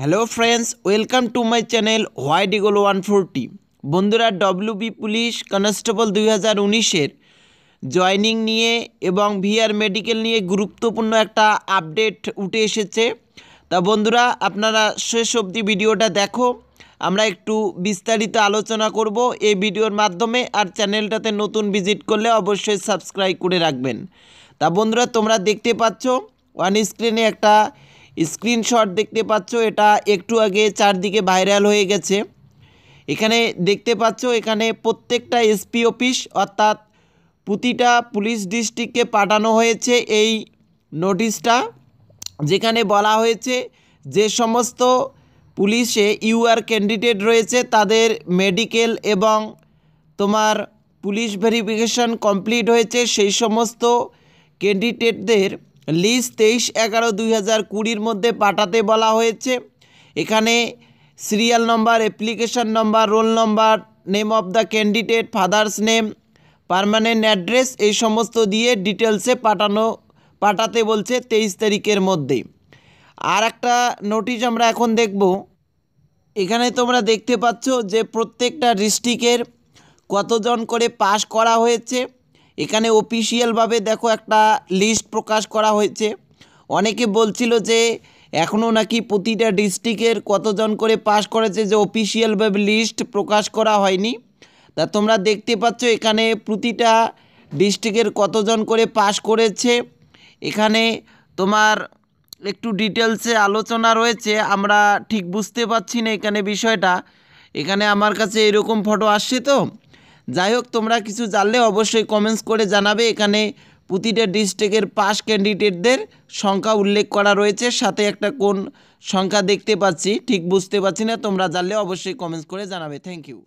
hello friends welcome to my channel White Eagle one forty বন্ধুরা WB police constable দুই হাজার উনিশের joining নিয়ে এবং ভিআর মেডিকেল নিয়ে গুরুত্বপূর্ণ একটা আপডেট উঠে এসেছে তা বন্ধুরা আপনারা শেষ অবধি ভিডিওটা দেখো আমরা একটু বিস্তারিত আলোচনা করব এই ভিডিওর মাধ্যমে আর চ্যানেলটাতে নতুন ভিজিট করলে অবশ্যই সাবস্ক্রাইব করে রাখবেন তা বন্ধুরা তোমরা দেখতে পাচ্ছ ওয়ান স্ক্রিনে একটা স্ক্রিনশট দেখতে পাচ্ছ এটা একটু আগে চারদিকে ভাইরাল হয়ে গেছে এখানে দেখতে পাচ্ছ এখানে প্রত্যেকটা এসপি অফিস অর্থাৎ প্রতিটা পুলিশ ডিস্ট্রিক্টকে পাঠানো হয়েছে এই নোটিশটা যেখানে বলা হয়েছে যে সমস্ত পুলিশে ইউআর ক্যান্ডিডেট রয়েছে তাদের মেডিকেল এবং তোমার পুলিশ ভেরিফিকেশন কমপ্লিট হয়েছে সেই সমস্ত ক্যান্ডিডেটদের লিজ তেইশ এগারো দুই হাজার কুড়ির মধ্যে পাঠাতে বলা হয়েছে এখানে serial number application number roll number name of the candidate father's name permanent address এই সমস্ত দিয়ে ডিটেলসে পাঠানো পাঠাতে বলছে তেইশ তারিখের মধ্যে আর একটা নোটিশ আমরা এখন দেখব এখানে তোমরা দেখতে পাচ্ছ যে প্রত্যেকটা ডিস্ট্রিক্টের কতজন করে পাশ করা হয়েছে এখানে অফিসিয়ালভাবে দেখো একটা লিস্ট প্রকাশ করা হয়েছে অনেকে বলছিল যে এখনও নাকি প্রতিটা ডিস্ট্রিক্টের কতজন করে পাশ করেছে যে অফিসিয়ালভাবে লিস্ট প্রকাশ করা হয়নি তা তোমরা দেখতে পাচ্ছ এখানে প্রতিটা ডিস্ট্রিক্টের কতজন করে পাশ করেছে এখানে তোমার একটু ডিটেলসে আলোচনা রয়েছে আমরা ঠিক বুঝতে পারছি না এখানে বিষয়টা এখানে আমার কাছে এরকম ফটো আসছে তো যাই হোক তোমরা কিছু জানলে অবশ্যই কমেন্টস করে জানাবে এখানে প্রতিটা ডিস্ট্রিক্টের পাস ক্যান্ডিডেটদের সংখ্যা উল্লেখ করা রয়েছে সাথে একটা কোন সংখ্যা দেখতে পাচ্ছি ঠিক বুঝতে পারছি না তোমরা জানলে অবশ্যই কমেন্টস করে জানাবে থ্যাংক ইউ